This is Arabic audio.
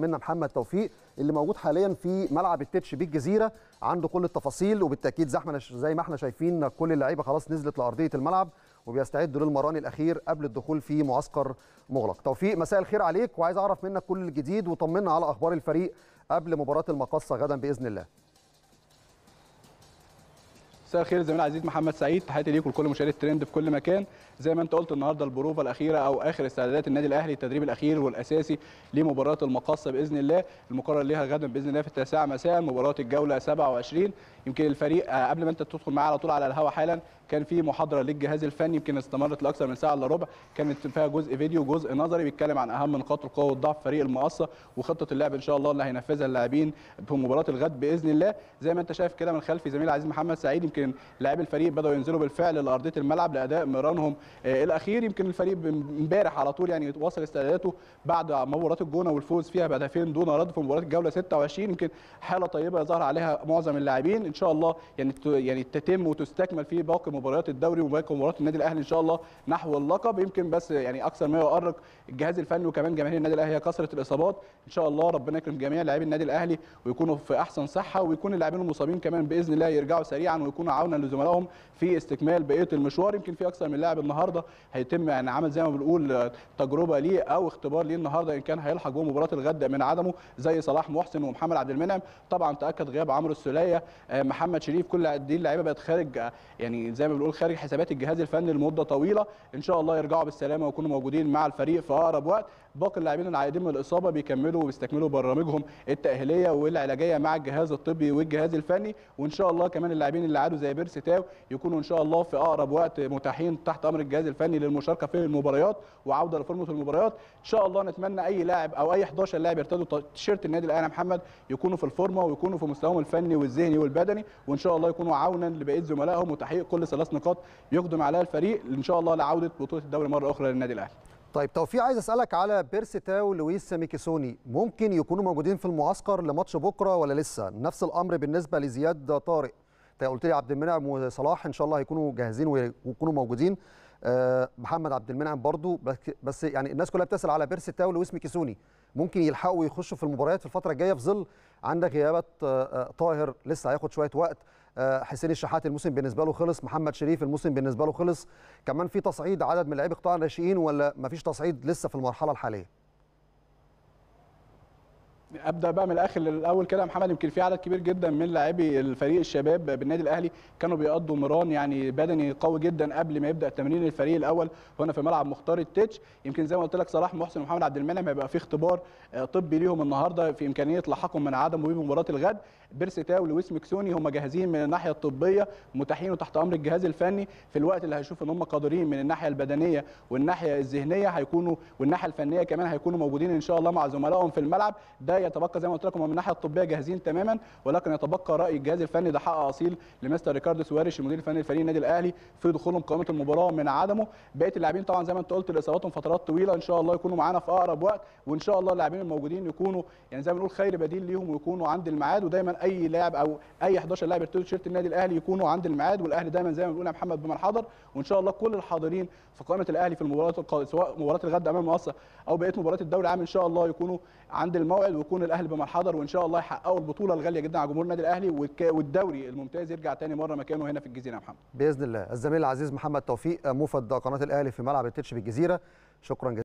منا محمد توفيق اللي موجود حاليا في ملعب التتش بالجزيره عنده كل التفاصيل وبالتاكيد زحمه زي ما احنا شايفين كل اللعيبه خلاص نزلت لارضيه الملعب وبيستعدوا للمران الاخير قبل الدخول في معسكر مغلق توفيق مساء الخير عليك وعايز اعرف منك كل الجديد وطمنا على اخبار الفريق قبل مباراه المقصه غدا باذن الله مساء الخير زميلي عزيز محمد سعيد تحياتي ليك ولكل مشاهدي الترند في كل مكان زي ما انت قلت النهارده البروفه الاخيره او اخر استعدادات النادي الاهلي التدريب الاخير والاساسي لمباراه المقاصه باذن الله المقرر ليها غدا باذن الله في التاسعه مساء مباراه الجوله 27 يمكن الفريق آه، قبل ما انت تدخل معاه على طول على الهواء حالا كان في محاضره للجهاز الفني يمكن استمرت لاكثر من ساعه الا ربع كانت فيها جزء فيديو وجزء نظري بيتكلم عن اهم نقاط القوه والضعف فريق المقاصه وخطه اللعب ان شاء الله اللي هينفذها اللاعبين في مباراه الغد باذن الله زي ما انت شايف كده من خلفي زميلي عزيز محمد سعيد يمكن يمكن لاعبي الفريق بداوا ينزلوا بالفعل لارضيه الملعب لاداء مرانهم الاخير آه، يمكن الفريق امبارح على طول يعني واصل استعداداته بعد مباراه الجونه والفوز فيها بهدفين دون رد في مباراه الجوله 26 يمكن حاله طيبه يظهر عليها معظم اللاعبين ان شاء الله يعني يعني تتم وتستكمل في باقي مباريات الدوري وباقي مباريات النادي الاهلي ان شاء الله نحو اللقب يمكن بس يعني اكثر ما يؤرق الجهاز الفني وكمان جماهير النادي الاهلي هي كثره الاصابات ان شاء الله ربنا يكرم جميع لاعبي النادي الاهلي ويكونوا في احسن صحه ويكون اللاعبين المصابين كمان باذن الله يرجعوا سريعا ويكونوا عونا لزملائهم في استكمال بقيه المشوار يمكن في اكثر من لاعب النهارده هيتم يعني عمل زي ما بنقول تجربه ليه او اختبار ليه النهارده ان كان هيلحق جوه مباراه الغد من عدمه زي صلاح محسن ومحمد عبد المنعم طبعا تاكد غياب عمرو السوليه آه، محمد شريف كل دي اللعيبه بقت خارج آه، يعني زي ما بنقول خارج حسابات الجهاز الفني لمده طويله ان شاء الله يرجعوا بالسلامه ويكونوا موجودين مع الفريق في اقرب وقت باقي اللاعبين العائدين من الاصابه بيكملوا وبيستكملوا برامجهم التاهيليه والعلاجيه مع الجهاز الطبي والجهاز الفني وان شاء الله كمان اللاعبين اللي عادوا زي بيرسي تاو يكونوا ان شاء الله في اقرب وقت متاحين تحت امر الجهاز الفني للمشاركه في المباريات وعوده لفورمه المباريات ان شاء الله نتمنى اي لاعب او اي 11 لاعب يرتدوا تيشيرت النادي الاهلي محمد يكونوا في الفورمه ويكونوا في مستواهم الفني والذهني والبدني وان شاء الله يكونوا عونا لبقيه زملائهم وتحقيق كل ثلاث نقاط يقدم عليها الفريق ان شاء الله لعوده بطوله الدوري مره اخرى للنادي الاهلي طيب توفيق عايز اسالك على بيرسي تاو لويس ميكيسوني ممكن يكونوا موجودين في المعسكر لماتش بكره ولا لسه نفس الامر بالنسبه لزياد طارق انت قلت لي عبد المنعم وصلاح ان شاء الله هيكونوا جاهزين ويكونوا موجودين آه، محمد عبد المنعم برضو بس يعني الناس كلها بتسال على بيرسي تاول واسمي كيسوني ممكن يلحقوا يخشوا في المباريات في الفتره الجايه في ظل عندك غيابات آه، آه، طاهر لسه هياخد شويه وقت حسين الشحات الموسم بالنسبه له خلص محمد شريف الموسم بالنسبه له خلص كمان في تصعيد عدد من لاعبي قطاع الناشئين ولا مفيش تصعيد لسه في المرحله الحاليه ابدا بقى من الاخر للاول كده يا محمد يمكن في عدد كبير جدا من لاعبي الفريق الشباب بالنادي الاهلي كانوا بيقضوا مران يعني بدني قوي جدا قبل ما يبدا تمرين الفريق الاول هنا في ملعب مختار التتش يمكن زي ما قلت لك صلاح محسن ومحمد عبد المنعم هيبقى في اختبار آه، طبي ليهم النهارده في امكانيه لحاقهم من عدم وجود مباراه الغد بيرسيتاو ولويس مكسوني هم جاهزين من الناحيه الطبيه متاحين وتحت امر الجهاز الفني في الوقت اللي هيشوف ان هم قادرين من الناحيه البدنيه والناحيه الذهنيه هيكونوا والناحيه الفنيه كمان هيكونوا موجودين ان شاء الله مع زملائهم في الملعب ده يتبقى زي ما قلت لكم من الناحيه الطبيه جاهزين تماما ولكن يتبقى راي الجهاز الفني ده حق اصيل لمستر ريكاردو سواريش المدير الفني لفريق النادي الاهلي في دخولهم قائمه المباراه من عدمه بقيه اللاعبين طبعا زي ما انت قلت لاصاباتهم فترات طويله ان شاء الله يكونوا معانا في اقرب وقت وان شاء الله اللاعبين الموجودين يكونوا يعني زي ما بنقول خير بديل ليهم ويكونوا عند الميعاد ودايما اي لاعب او اي 11 لاعب يرتدي تيشيرت النادي الاهلي يكونوا عند الميعاد والاهلي دايما زي ما بنقول يا محمد بمن حضر وان شاء الله كل الحاضرين في قائمه الاهلي في المباراه سواء مباراه الغد امام مصر او بقيه مباريات الدوري العام ان شاء الله يكونوا عند الموعد يكون الاهلي بما حضر وان شاء الله يحققوا البطوله الغاليه جدا على جمهور النادي الاهلي والدوري الممتاز يرجع تاني مره مكانه هنا في الجزيره يا محمد باذن الله الزميل العزيز محمد توفيق موفد قناه الاهلي في ملعب التتش بالجزيره شكرا جزيلا